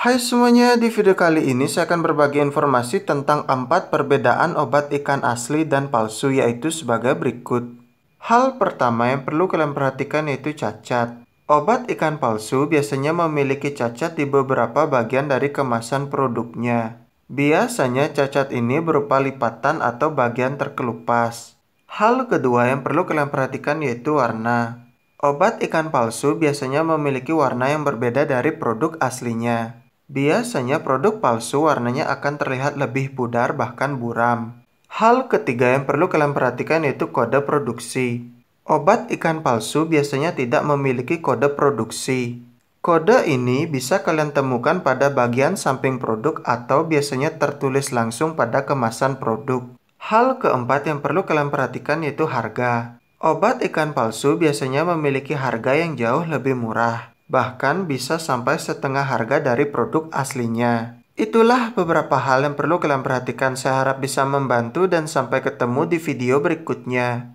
Hai semuanya, di video kali ini saya akan berbagi informasi tentang empat perbedaan obat ikan asli dan palsu yaitu sebagai berikut. Hal pertama yang perlu kalian perhatikan yaitu cacat. Obat ikan palsu biasanya memiliki cacat di beberapa bagian dari kemasan produknya. Biasanya cacat ini berupa lipatan atau bagian terkelupas. Hal kedua yang perlu kalian perhatikan yaitu warna. Obat ikan palsu biasanya memiliki warna yang berbeda dari produk aslinya. Biasanya produk palsu warnanya akan terlihat lebih pudar bahkan buram. Hal ketiga yang perlu kalian perhatikan yaitu kode produksi. Obat ikan palsu biasanya tidak memiliki kode produksi. Kode ini bisa kalian temukan pada bagian samping produk atau biasanya tertulis langsung pada kemasan produk. Hal keempat yang perlu kalian perhatikan yaitu harga. Obat ikan palsu biasanya memiliki harga yang jauh lebih murah bahkan bisa sampai setengah harga dari produk aslinya. Itulah beberapa hal yang perlu kalian perhatikan. Saya harap bisa membantu dan sampai ketemu di video berikutnya.